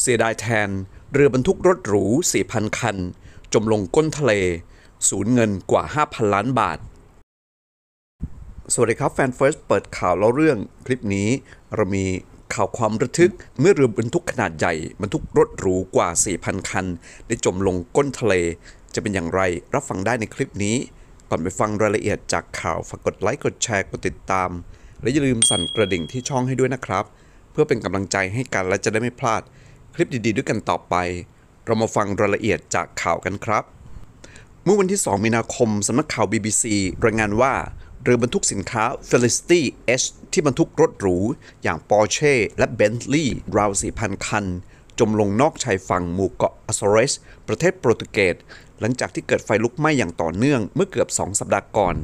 เสียดายแทน เรือบรรทุกรถหรู 4,000 คัน จมลงก้นทะเลสูญเงินกว่า 5,000 ล้านบาท สวัสดีครับแฟนเฟิร์สเปิดข่าวเล่าเรื่องคลิปนี้ เรามีข่าวความระทึกเมื่อเรือบรรทุกขนาดใหญ่ บรรทุกรถหรูกว่า 4,000 คัน ได้จมลงก้นทะเล จะเป็นอย่างไรรับฟังได้ในคลิปนี้ ก่อนไปฟังรายละเอียดจากข่าวฝากกดไลค์กดแชร์กดติดตาม และอย่าลืมสั่นกระดิ่งที่ช่องให้ด้วยนะครับ เพื่อเป็นกำลังใจให้กันและจะได้ไม่พลาดคลิปดี ๆ ด้วยกันต่อไป เรามาฟังรายละเอียดจากข่าวกันครับ เมื่อวันที่ 2 มีนาคมสำนักข่าว BBC รายงานว่าเรือบรรทุกสินค้า Felicity H ที่บรรทุกรถหรู อย่าง Porsche และ Bentley ราว 4,000 คัน จมลงนอกชายฝั่งหมู่เกาะอัซเรสประเทศโปรตุเกสหลังจากที่เกิดไฟลุกไหม้อย่างต่อเนื่องเมื่อเกือบ 2 สัปดาห์ก่อน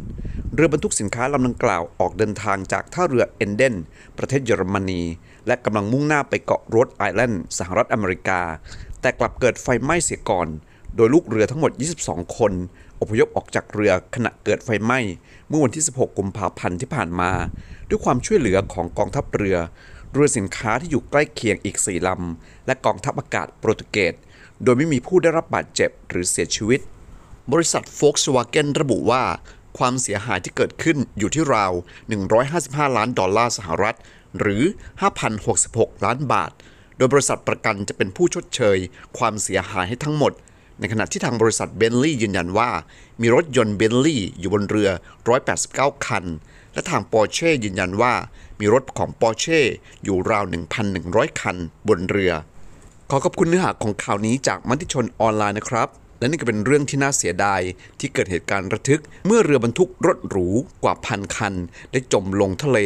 เรือบรรทุกสินค้าลำดังกล่าวออกเดินทางจากท่าเรือเอนเดนประเทศเยอรมนี และกำลังมุ่งหน้าไปเกาะโรดไอแลนด์สหรัฐอเมริกา แต่กลับเกิดไฟไหม้เสียก่อน โดยลูกเรือทั้งหมด 22 คน อพยพออกจากเรือขณะเกิดไฟไหม้ เมื่อวันที่ 16 กุมภาพันธ์ที่ผ่านมา ด้วยความช่วยเหลือของกองทัพเรือเรือสินค้าที่อยู่ใกล้เคียงอีก 4 ลำและกองทัพอากาศโปรตุเกสโดยไม่มีผู้ได้รับบาดเจ็บหรือเสียชีวิต บริษัท Volkswagen ระบุว่าความเสียหายที่เกิดขึ้นอยู่ที่ราว 155 ล้านดอลลาร์สหรัฐ หรือ 5,066 ล้านบาท โดยบริษัทประกันจะเป็นผู้ชดเชยความเสียหายให้ทั้งหมด ในขณะที่ทางบริษัทเบนลี่ยืนยันว่ามีรถยนต์เบนลี่อยู่บนเรือ 189 คัน และทางปอร์เช่ยืนยันว่า มีรถของปอร์เช่อยู่ราว 1,100 คันบนเรือ ขอขอบคุณเนื้อหาของข่าวนี้จากมติชนออนไลน์นะครับและนี่ก็เป็นเรื่องที่น่าเสียดาย ที่เกิดเหตุการณ์ระทึกเมื่อเรือบรรทุกรถหรูกว่าพันคัน ได้จมลงทะเล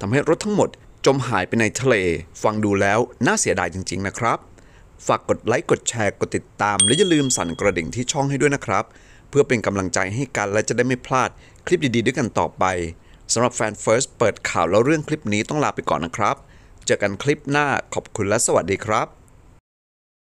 ทำให้รถทั้งหมดจมหายไปในทะเล ฟังดูแล้ว น่าเสียดายจริงๆนะครับ ฝากกดไลค์กดแชร์กดติดตาม และอย่าลืมสั่นกระดิ่งที่ช่องให้ด้วยนะครับ เพื่อเป็นกำลังใจให้กัน และจะได้ไม่พลาดคลิปดีๆด้วยกันต่อไปสำหรับแฟนเฟิร์สเปิดข่าวแล้วเรื่องคลิปนี้ต้องลาไปก่อนนะครับ เจอกันคลิปหน้าขอบคุณและสวัสดีครับ